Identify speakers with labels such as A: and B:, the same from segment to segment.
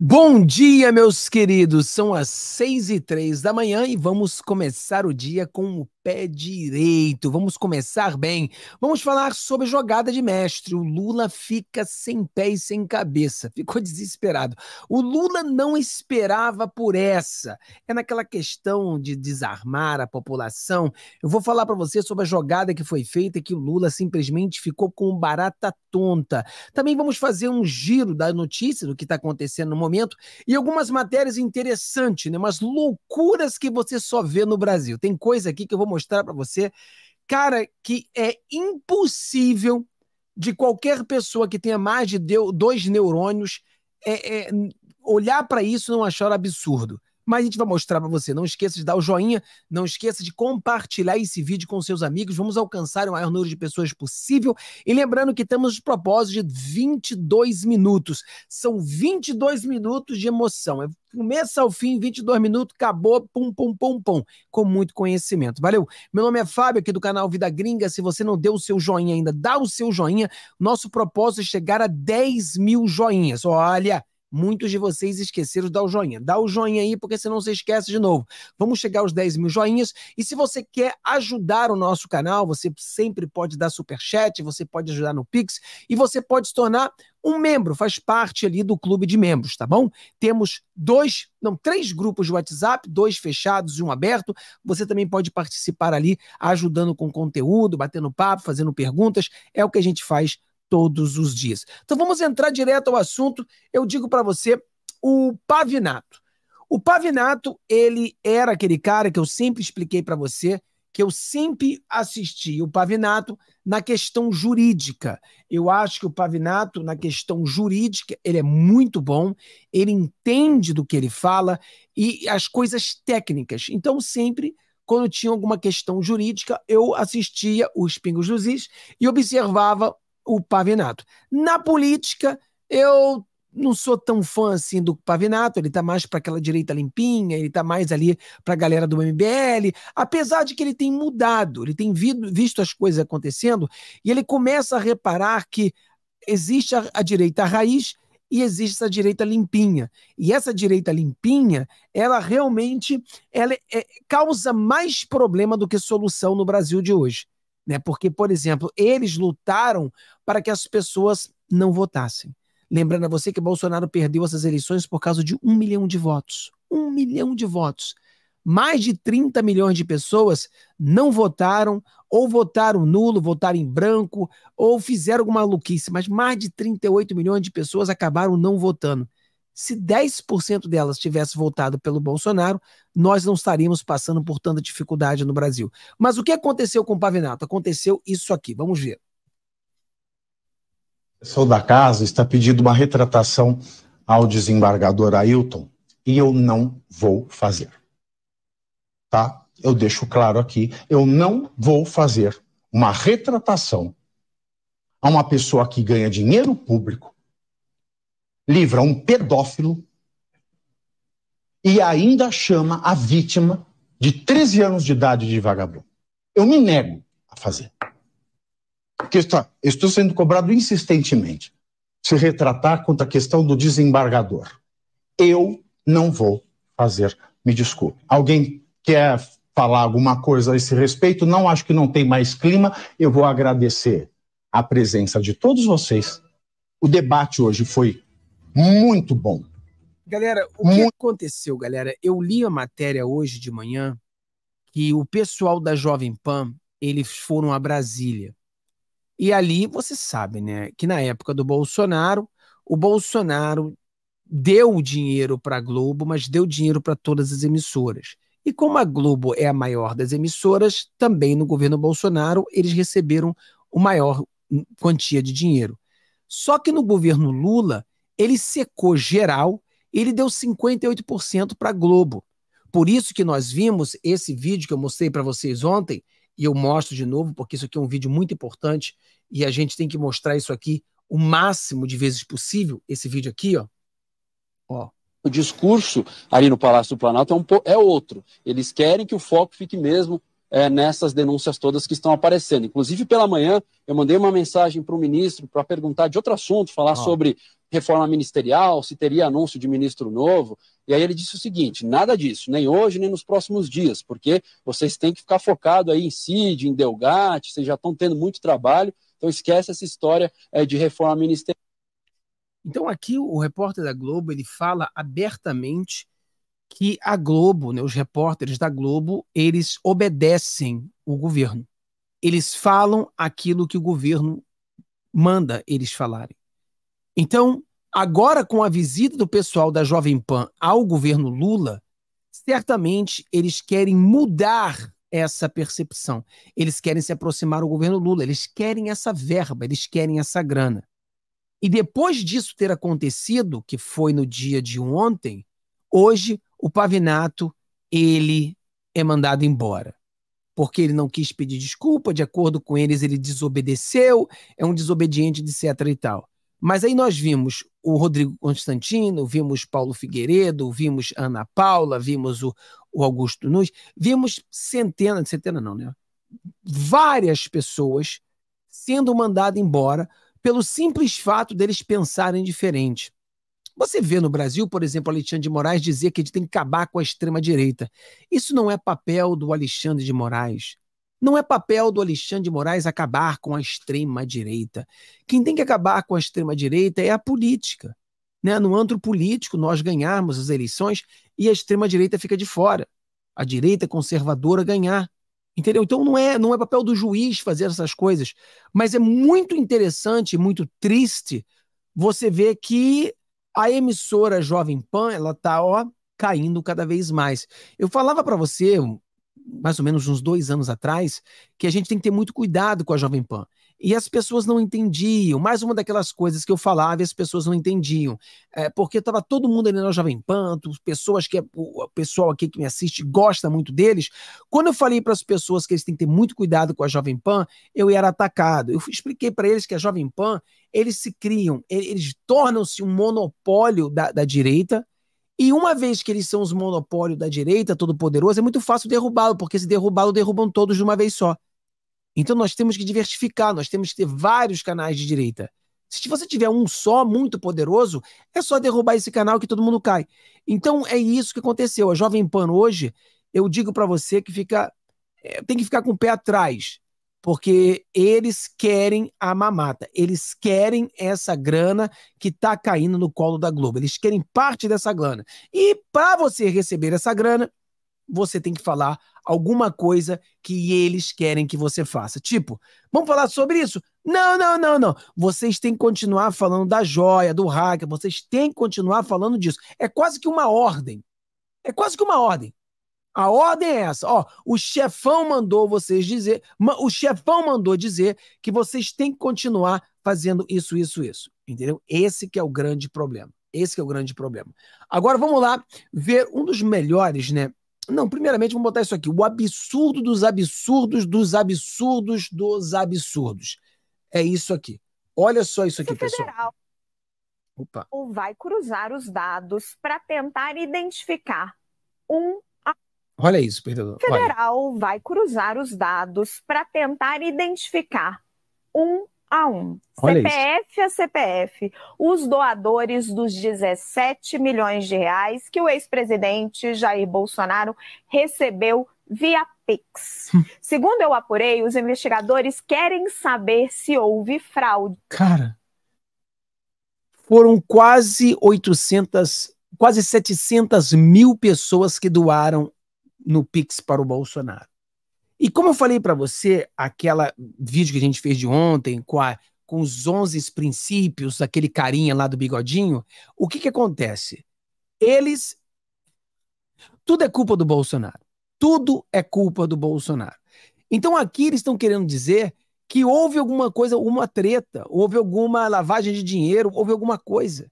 A: Bom dia, meus queridos. São as seis e três da manhã e vamos começar o dia com o pé direito. Vamos começar bem. Vamos falar sobre jogada de mestre. O Lula fica sem pé e sem cabeça. Ficou desesperado. O Lula não esperava por essa. É naquela questão de desarmar a população. Eu vou falar para você sobre a jogada que foi feita que o Lula simplesmente ficou com barata tonta. Também vamos fazer um giro da notícia do que está acontecendo no momento e algumas matérias interessantes, né? Umas loucuras que você só vê no Brasil. Tem coisa aqui que eu vou mostrar mostrar para você, cara, que é impossível de qualquer pessoa que tenha mais de dois neurônios é, é, olhar para isso e não achar absurdo mas a gente vai mostrar para você. Não esqueça de dar o joinha, não esqueça de compartilhar esse vídeo com seus amigos. Vamos alcançar o maior número de pessoas possível. E lembrando que temos os propósitos de 22 minutos. São 22 minutos de emoção. É começo ao fim, 22 minutos, acabou, pum, pum, pum, pum, com muito conhecimento. Valeu? Meu nome é Fábio, aqui do canal Vida Gringa. Se você não deu o seu joinha ainda, dá o seu joinha. Nosso propósito é chegar a 10 mil joinhas. Olha, Muitos de vocês esqueceram de dar o joinha. Dá o joinha aí, porque senão você esquece de novo. Vamos chegar aos 10 mil joinhas. E se você quer ajudar o nosso canal, você sempre pode dar super chat, você pode ajudar no Pix e você pode se tornar um membro, faz parte ali do clube de membros, tá bom? Temos dois, não, três grupos de WhatsApp, dois fechados e um aberto. Você também pode participar ali, ajudando com conteúdo, batendo papo, fazendo perguntas. É o que a gente faz todos os dias. Então vamos entrar direto ao assunto. Eu digo para você o Pavinato. O Pavinato, ele era aquele cara que eu sempre expliquei para você, que eu sempre assisti o Pavinato na questão jurídica. Eu acho que o Pavinato, na questão jurídica, ele é muito bom, ele entende do que ele fala e as coisas técnicas. Então, sempre quando tinha alguma questão jurídica, eu assistia os Pingos Juzis e observava o Pavinato. Na política, eu não sou tão fã assim do Pavinato, ele tá mais para aquela direita limpinha, ele tá mais ali para a galera do MBL, apesar de que ele tem mudado, ele tem visto as coisas acontecendo e ele começa a reparar que existe a, a direita raiz e existe essa direita limpinha. E essa direita limpinha, ela realmente ela é, causa mais problema do que solução no Brasil de hoje. Né? Porque, por exemplo, eles lutaram para que as pessoas não votassem. Lembrando a você que Bolsonaro perdeu essas eleições por causa de um milhão de votos. Um milhão de votos. Mais de 30 milhões de pessoas não votaram, ou votaram nulo, votaram em branco, ou fizeram alguma maluquice, mas mais de 38 milhões de pessoas acabaram não votando. Se 10% delas tivesse votado pelo Bolsonaro, nós não estaríamos passando por tanta dificuldade no Brasil. Mas o que aconteceu com o Pavinato? Aconteceu isso aqui. Vamos ver.
B: O pessoal da casa está pedindo uma retratação ao desembargador Ailton e eu não vou fazer. Tá? Eu deixo claro aqui, eu não vou fazer uma retratação a uma pessoa que ganha dinheiro público livra um pedófilo e ainda chama a vítima de 13 anos de idade de vagabundo. Eu me nego a fazer. Porque estou sendo cobrado insistentemente se retratar contra a questão do desembargador. Eu não vou fazer, me desculpe. Alguém quer falar alguma coisa a esse respeito? Não acho que não tem mais clima. Eu vou agradecer a presença de todos vocês. O debate hoje foi muito bom.
A: Galera, o Muito... que aconteceu, galera? Eu li a matéria hoje de manhã que o pessoal da Jovem Pan, eles foram a Brasília. E ali, você sabe, né, que na época do Bolsonaro, o Bolsonaro deu o dinheiro para a Globo, mas deu dinheiro para todas as emissoras. E como a Globo é a maior das emissoras, também no governo Bolsonaro eles receberam o maior quantia de dinheiro. Só que no governo Lula, ele secou geral ele deu 58% para Globo. Por isso que nós vimos esse vídeo que eu mostrei para vocês ontem, e eu mostro de novo, porque isso aqui é um vídeo muito importante e a gente tem que mostrar isso aqui o máximo de vezes possível, esse vídeo aqui, ó. ó.
B: O discurso ali no Palácio do Planalto é, um, é outro. Eles querem que o foco fique mesmo é, nessas denúncias todas que estão aparecendo. Inclusive, pela manhã, eu mandei uma mensagem para o ministro para perguntar de outro assunto, falar sobre reforma ministerial, se teria anúncio de ministro novo. E aí ele disse o seguinte: nada disso, nem hoje, nem nos próximos dias, porque vocês têm que ficar focado aí em CID, em Delgate, vocês já estão tendo muito trabalho, então esquece
A: essa história é, de reforma ministerial. Então aqui o repórter da Globo ele fala abertamente que a Globo, né, os repórteres da Globo, eles obedecem o governo. Eles falam aquilo que o governo manda eles falarem. Então, agora com a visita do pessoal da Jovem Pan ao governo Lula, certamente eles querem mudar essa percepção. Eles querem se aproximar do governo Lula, eles querem essa verba, eles querem essa grana. E depois disso ter acontecido, que foi no dia de ontem, hoje o Pavinato ele é mandado embora. Porque ele não quis pedir desculpa, de acordo com eles, ele desobedeceu, é um desobediente, etc. e tal. Mas aí nós vimos o Rodrigo Constantino, vimos Paulo Figueiredo, vimos Ana Paula, vimos o, o Augusto Nunes, vimos centenas, centenas não, né? Várias pessoas sendo mandadas embora pelo simples fato deles pensarem diferente. Você vê no Brasil, por exemplo, Alexandre de Moraes dizer que a gente tem que acabar com a extrema-direita. Isso não é papel do Alexandre de Moraes. Não é papel do Alexandre de Moraes acabar com a extrema-direita. Quem tem que acabar com a extrema-direita é a política. Né? No antro político, nós ganharmos as eleições e a extrema-direita fica de fora. A direita conservadora ganhar. Entendeu? Então não é, não é papel do juiz fazer essas coisas. Mas é muito interessante, muito triste você ver que a emissora Jovem Pan, ela tá, ó, caindo cada vez mais. Eu falava para você mais ou menos uns dois anos atrás, que a gente tem que ter muito cuidado com a Jovem Pan. E as pessoas não entendiam. Mais uma daquelas coisas que eu falava e as pessoas não entendiam. É, porque estava todo mundo ali na Jovem Pan, pessoas que é, o pessoal aqui que me assiste gosta muito deles. Quando eu falei para as pessoas que eles têm que ter muito cuidado com a Jovem Pan, eu era atacado. Eu expliquei para eles que a Jovem Pan, eles se criam, eles tornam-se um monopólio da, da direita e uma vez que eles são os monopólio da direita, todo poderoso, é muito fácil derrubá-lo, porque se derrubá-lo, derrubam todos de uma vez só. Então nós temos que diversificar, nós temos que ter vários canais de direita. Se você tiver um só muito poderoso, é só derrubar esse canal que todo mundo cai. Então é isso que aconteceu. A Jovem Pan hoje, eu digo para você que fica é, tem que ficar com o pé atrás porque eles querem a mamata, eles querem essa grana que está caindo no colo da Globo, eles querem parte dessa grana. E para você receber essa grana, você tem que falar alguma coisa que eles querem que você faça. Tipo, vamos falar sobre isso? Não, não, não, não. Vocês têm que continuar falando da joia, do hacker, vocês têm que continuar falando disso. É quase que uma ordem. É quase que uma ordem. A ordem é essa, ó, o chefão mandou vocês dizer, o chefão mandou dizer que vocês têm que continuar fazendo isso, isso, isso, entendeu? Esse que é o grande problema. Esse é o grande problema. Agora vamos lá ver um dos melhores, né? Não, primeiramente vamos botar isso aqui, o absurdo dos absurdos dos absurdos dos absurdos. É isso aqui. Olha só isso aqui, pessoal. Opa.
C: Ou vai cruzar os dados para tentar identificar um
A: Olha isso, perdão. Federal
C: Olha. vai cruzar os dados para tentar identificar um a um, CPF a CPF, os doadores dos 17 milhões de reais que o ex-presidente Jair Bolsonaro recebeu via Pix. Segundo eu apurei, os investigadores querem saber se houve fraude.
A: Cara, foram quase 800, quase 700 mil pessoas que doaram no Pix para o Bolsonaro. E como eu falei para você, aquela vídeo que a gente fez de ontem com, a, com os 11 princípios, aquele carinha lá do bigodinho, o que que acontece? Eles tudo é culpa do Bolsonaro. Tudo é culpa do Bolsonaro. Então aqui eles estão querendo dizer que houve alguma coisa, uma treta, houve alguma lavagem de dinheiro, houve alguma coisa.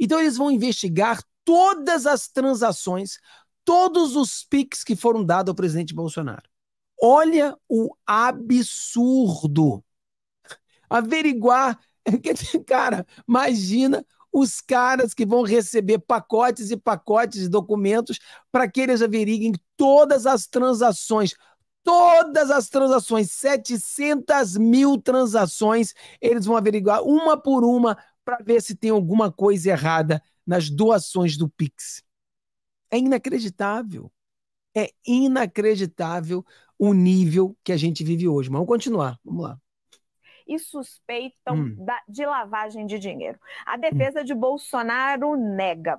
A: Então eles vão investigar todas as transações, todos os piques que foram dados ao presidente Bolsonaro. Olha o absurdo. Averiguar. Cara, imagina os caras que vão receber pacotes e pacotes de documentos para que eles averiguem todas as transações. Todas as transações, 700 mil transações, eles vão averiguar uma por uma para ver se tem alguma coisa errada nas doações do Pix. É inacreditável. É inacreditável o nível que a gente vive hoje. Mas vamos continuar, vamos lá.
C: E suspeitam hum. da, de lavagem de dinheiro. A hum. defesa hum. de Bolsonaro nega.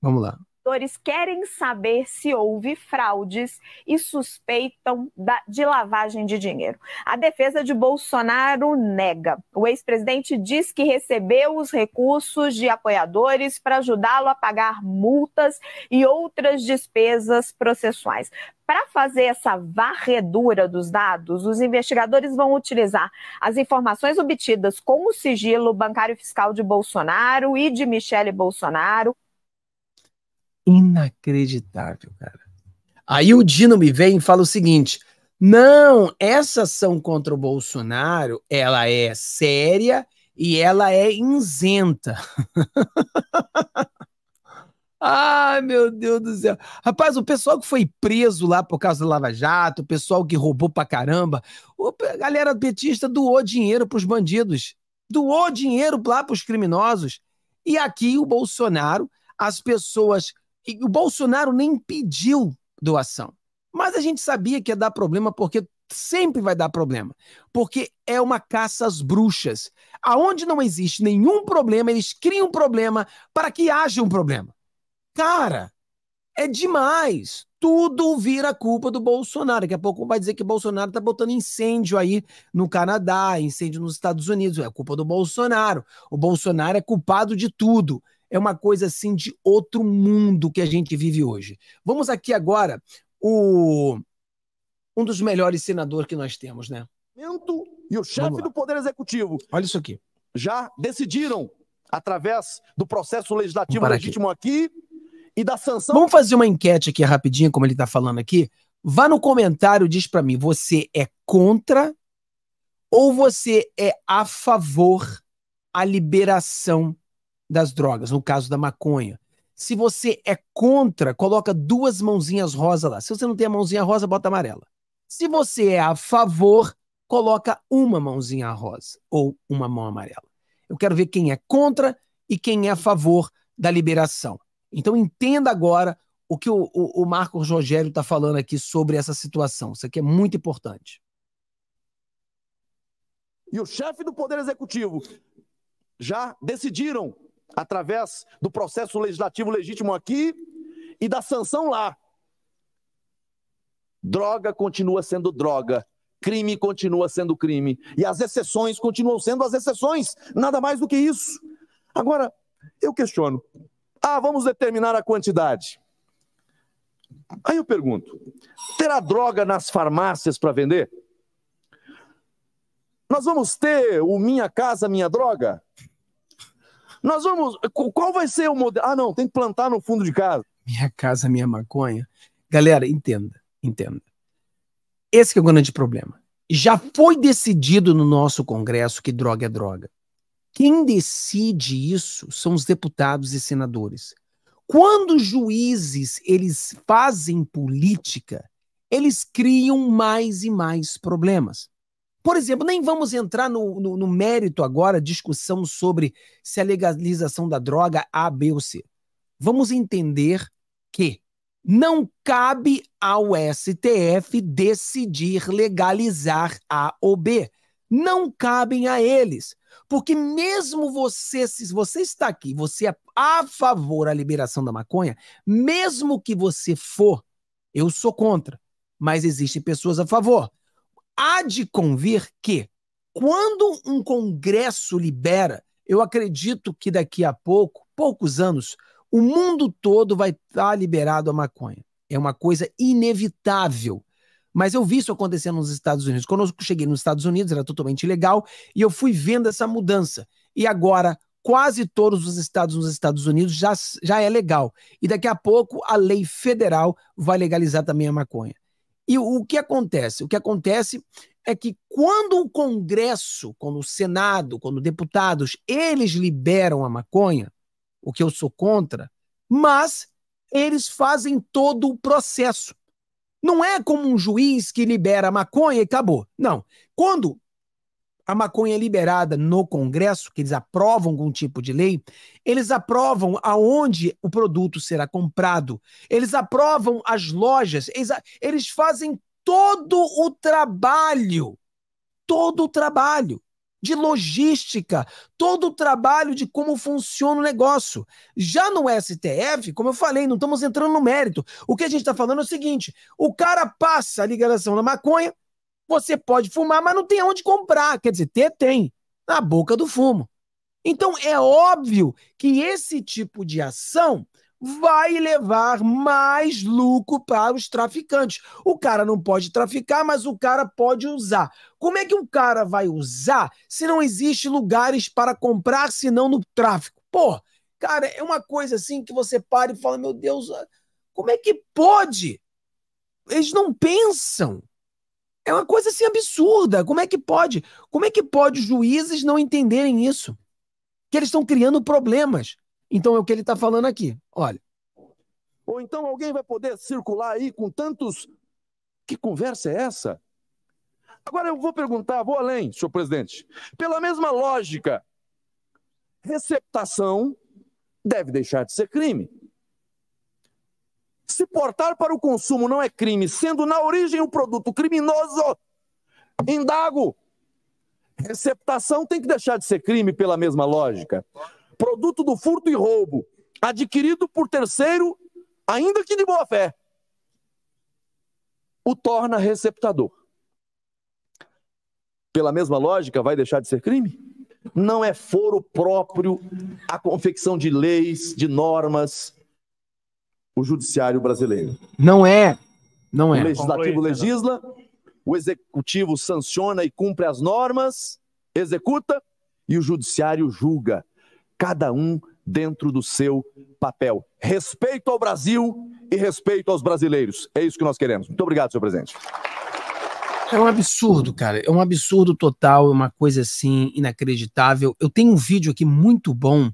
C: Vamos lá. Investidores querem saber se houve fraudes e suspeitam de lavagem de dinheiro. A defesa de Bolsonaro nega. O ex-presidente diz que recebeu os recursos de apoiadores para ajudá-lo a pagar multas e outras despesas processuais. Para fazer essa varredura dos dados, os investigadores vão utilizar as informações obtidas com o sigilo bancário fiscal de Bolsonaro e de Michele Bolsonaro,
A: inacreditável, cara. Aí o Dino me vem e fala o seguinte: não, essa ação contra o Bolsonaro, ela é séria e ela é isenta. Ai, meu Deus do céu. Rapaz, o pessoal que foi preso lá por causa do Lava Jato, o pessoal que roubou pra caramba, a galera petista doou dinheiro pros bandidos, doou dinheiro lá pros criminosos. E aqui o Bolsonaro, as pessoas e o Bolsonaro nem pediu doação. Mas a gente sabia que ia dar problema porque sempre vai dar problema, porque é uma caça às bruxas. Aonde não existe nenhum problema, eles criam um problema para que haja um problema. Cara, é demais. Tudo vira culpa do Bolsonaro. Daqui a pouco vai dizer que Bolsonaro está botando incêndio aí no Canadá, incêndio nos Estados Unidos. É culpa do Bolsonaro. O Bolsonaro é culpado de tudo é uma coisa assim de outro mundo que a gente vive hoje. Vamos aqui agora o um dos melhores senadores que nós temos, né? E o chefe do Poder Executivo. Olha
B: isso aqui. Já decidiram através do processo legislativo legítimo aqui. aqui
A: e da sanção. Vamos fazer uma enquete aqui rapidinho, como ele está falando aqui. Vá no comentário, diz para mim, você é contra ou você é a favor a liberação das drogas, no caso da maconha. Se você é contra, coloca duas mãozinhas rosa lá. Se você não tem a mãozinha rosa, bota amarela. Se você é a favor, coloca uma mãozinha rosa ou uma mão amarela. Eu quero ver quem é contra e quem é a favor da liberação. Então entenda agora o que o, o, o Marcos Rogério está falando aqui sobre essa situação. Isso aqui é muito importante.
B: E o chefe do Poder Executivo já decidiram através do processo legislativo legítimo aqui e da sanção lá. Droga continua sendo droga, crime continua sendo crime e as exceções continuam sendo as exceções, nada mais do que isso. Agora, eu questiono: ah, vamos determinar a quantidade. Aí eu pergunto: terá droga nas farmácias para vender? Nós vamos ter o Minha Casa Minha Droga? Nós vamos. Qual vai ser o modelo? Ah, não, tem que plantar
A: no fundo de casa. Minha casa, minha maconha. Galera, entenda, entenda. Esse é o grande problema. Já foi decidido no nosso Congresso que droga é droga. Quem decide isso são os deputados e senadores. Quando os juízes eles fazem política, eles criam mais e mais problemas. Por exemplo, nem vamos entrar no, no, no mérito agora, discussão sobre se a legalização da droga A, B ou C. Vamos entender que não cabe ao STF decidir legalizar A ou B. Não cabem a eles. Porque mesmo você, se você está aqui, você é a favor da liberação da maconha, mesmo que você for, eu sou contra, mas existem pessoas a favor. Há de convir que, quando um Congresso libera, eu acredito que daqui a pouco, poucos anos, o mundo todo vai estar tá liberado a maconha. É uma coisa inevitável. Mas eu vi isso acontecendo nos Estados Unidos. Quando eu cheguei nos Estados Unidos, era totalmente ilegal, e eu fui vendo essa mudança. E agora, quase todos os estados nos Estados Unidos já, já é legal. E daqui a pouco, a lei federal vai legalizar também a maconha. E o que acontece? O que acontece é que quando o Congresso, quando o Senado, quando deputados, eles liberam a maconha, o que eu sou contra, mas eles fazem todo o processo. Não é como um juiz que libera a maconha e acabou. Não. Quando a maconha é liberada no Congresso, que eles aprovam algum tipo de lei, eles aprovam aonde o produto será comprado, eles aprovam as lojas, eles, eles fazem todo o trabalho, todo o trabalho de logística, todo o trabalho de como funciona o negócio. Já no STF, como eu falei, não estamos entrando no mérito. O que a gente está falando é o seguinte: o cara passa a ligação da maconha, você pode fumar, mas não tem onde comprar. Quer dizer, ter tem, na boca do fumo. Então é óbvio que esse tipo de ação vai levar mais lucro para os traficantes. O cara não pode traficar, mas o cara pode usar. Como é que um cara vai usar se não existe lugares para comprar senão no tráfico? Pô, cara, é uma coisa assim que você para e fala: "Meu Deus, ah, como é que pode?" Eles não pensam. É uma coisa assim absurda. Como é que pode? Como é que pode os juízes não entenderem isso? Que eles estão criando problemas. Então é o que ele está falando aqui. Olha. Ou então alguém vai poder circular aí com tantos. Que conversa
B: é essa? Agora eu vou perguntar, vou além, senhor presidente. Pela mesma lógica, receptação deve deixar de ser crime. Se portar para o consumo não é crime, sendo na origem um produto criminoso, indago. Receptação tem que deixar de ser crime pela mesma lógica. Produto do furto e roubo, adquirido por terceiro, ainda que de boa fé, o torna receptador. Pela mesma lógica, vai deixar de ser crime? Não é foro próprio a confecção de leis, de normas, o judiciário brasileiro.
A: Não é. Não é. O legislativo legisla,
B: não. o executivo sanciona e cumpre as normas, executa e o judiciário julga. Cada um dentro do seu papel. Respeito ao Brasil e respeito aos brasileiros. É isso que nós queremos. Muito obrigado, senhor presidente.
A: É um absurdo, cara. É um absurdo total, é uma coisa assim inacreditável. Eu tenho um vídeo aqui muito bom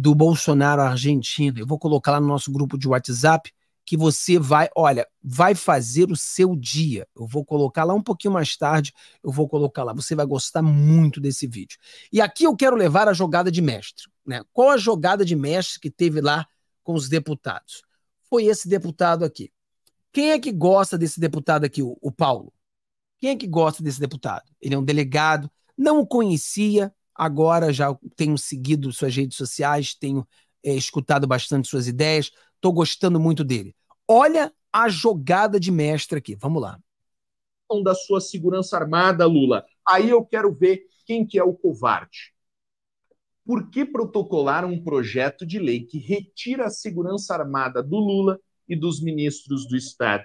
A: do Bolsonaro argentino. Eu vou colocar lá no nosso grupo de WhatsApp que você vai, olha, vai fazer o seu dia. Eu vou colocar lá um pouquinho mais tarde, eu vou colocar lá. Você vai gostar muito desse vídeo. E aqui eu quero levar a jogada de mestre, né? Qual a jogada de mestre que teve lá com os deputados? Foi esse deputado aqui. Quem é que gosta desse deputado aqui, o, o Paulo? Quem é que gosta desse deputado? Ele é um delegado, não o conhecia, Agora já tenho seguido suas redes sociais, tenho é, escutado bastante suas ideias, estou gostando muito dele. Olha a jogada de mestre aqui, vamos lá. Da
D: sua segurança armada, Lula. Aí eu quero ver quem que é o covarde. Por que protocolar um projeto de lei que retira a segurança armada do Lula e dos ministros do Estado?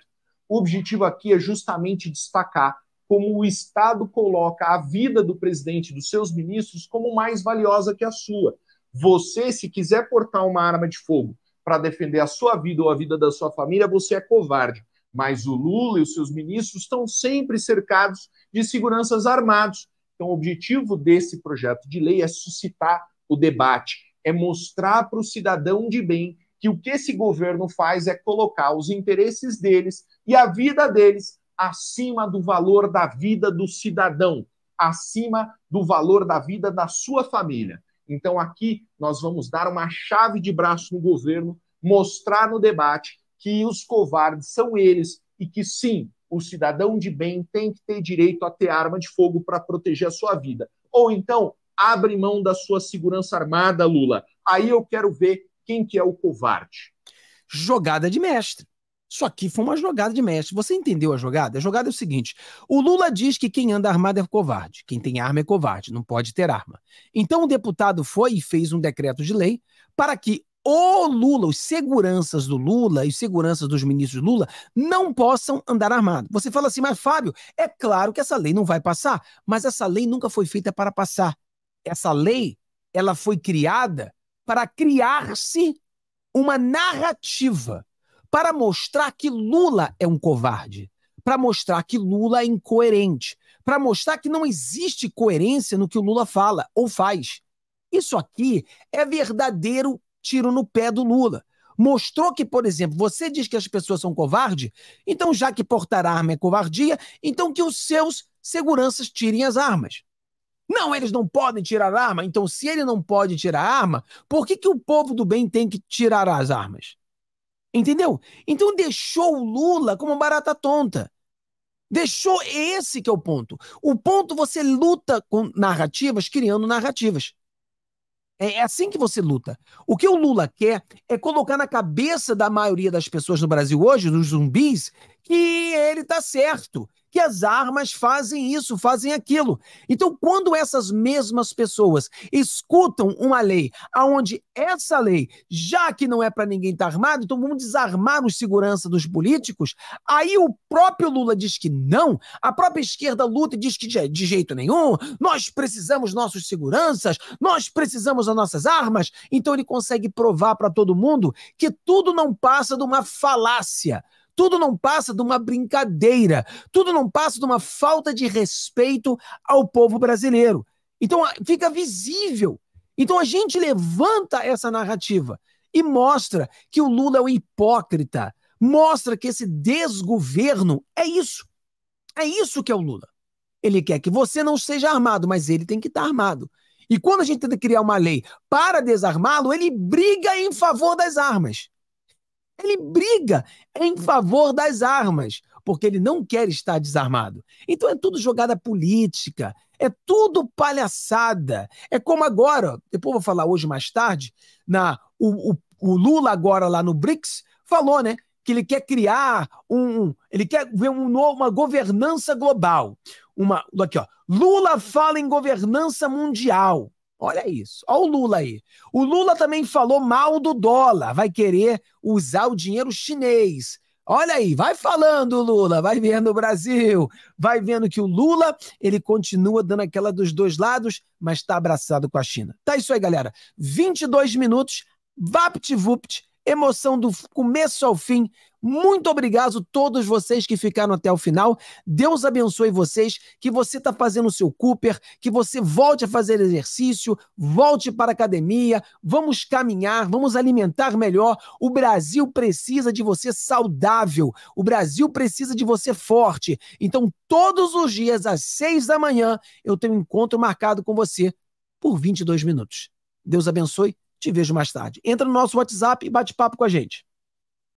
D: O objetivo aqui é justamente destacar como o Estado coloca a vida do presidente dos seus ministros como mais valiosa que a sua. Você, se quiser portar uma arma de fogo para defender a sua vida ou a vida da sua família, você é covarde. Mas o Lula e os seus ministros estão sempre cercados de seguranças armados. Então, o objetivo desse projeto de lei é suscitar o debate, é mostrar para o cidadão de bem que o que esse governo faz é colocar os interesses deles e a vida deles acima do valor da vida do cidadão, acima do valor da vida da sua família. Então, aqui nós vamos dar uma chave de braço no governo, mostrar no debate que os covardes são eles e que sim, o cidadão de bem tem que ter direito a ter arma de fogo para proteger a sua vida. Ou então, abre mão da sua segurança armada, Lula. Aí eu quero ver quem que é o covarde.
A: Jogada de mestre. Isso aqui foi uma jogada de mestre. Você entendeu a jogada? A jogada é o seguinte: o Lula diz que quem anda armado é covarde, quem tem arma é covarde, não pode ter arma. Então o deputado foi e fez um decreto de lei para que o Lula, os seguranças do Lula e os seguranças dos ministros Lula não possam andar armado. Você fala assim, mas Fábio, é claro que essa lei não vai passar, mas essa lei nunca foi feita para passar. Essa lei, ela foi criada para criar-se uma narrativa para mostrar que Lula é um covarde, para mostrar que Lula é incoerente, para mostrar que não existe coerência no que o Lula fala ou faz. Isso aqui é verdadeiro tiro no pé do Lula. Mostrou que, por exemplo, você diz que as pessoas são covardes, então já que portar arma é covardia, então que os seus seguranças tirem as armas. Não, eles não podem tirar arma, então se ele não pode tirar arma, por que, que o povo do bem tem que tirar as armas? Entendeu? Então deixou o Lula como barata tonta. Deixou esse que é o ponto. O ponto você luta com narrativas, criando narrativas. É, é assim que você luta. O que o Lula quer é colocar na cabeça da maioria das pessoas no Brasil hoje, dos zumbis, que ele tá certo, que as armas fazem isso, fazem aquilo. Então, quando essas mesmas pessoas escutam uma lei aonde essa lei, já que não é para ninguém estar tá armado, então vamos desarmar os segurança dos políticos, aí o próprio Lula diz que não, a própria esquerda luta e diz que de jeito nenhum, nós precisamos nossos seguranças, nós precisamos as nossas armas, então ele consegue provar para todo mundo que tudo não passa de uma falácia. Tudo não passa de uma brincadeira, tudo não passa de uma falta de respeito ao povo brasileiro. Então fica visível. Então a gente levanta essa narrativa e mostra que o Lula é um hipócrita, mostra que esse desgoverno é isso. É isso que é o Lula. Ele quer que você não seja armado, mas ele tem que estar armado. E quando a gente tenta criar uma lei para desarmá-lo, ele briga em favor das armas. Ele briga em hum. favor das armas, porque ele não quer estar desarmado. Então é tudo jogada política, é tudo palhaçada. É como agora, depois vou falar hoje mais tarde, na o, o, o Lula agora lá no BRICS falou, né? que ele quer criar um, ele quer ver um novo, uma governança global. Uma, aqui, ó. Lula fala em governança mundial. Olha isso. Olha o Lula aí. O Lula também falou mal do dólar. Vai querer usar o dinheiro chinês. Olha aí, vai falando, Lula, vai vendo o Brasil, vai vendo que o Lula, ele continua dando aquela dos dois lados, mas está abraçado com a China. Tá isso aí, galera. 22 minutos, vapt-vupt, emoção do começo ao fim. Muito obrigado a todos vocês que ficaram até o final. Deus abençoe vocês, que você está fazendo o seu Cooper, que você volte a fazer exercício, volte para a academia, vamos caminhar, vamos alimentar melhor. O Brasil precisa de você saudável, o Brasil precisa de você forte. Então, todos os dias, às seis da manhã, eu tenho um encontro marcado com você por 22 minutos. Deus abençoe te vejo mais tarde. Entra no nosso WhatsApp e bate papo com a gente.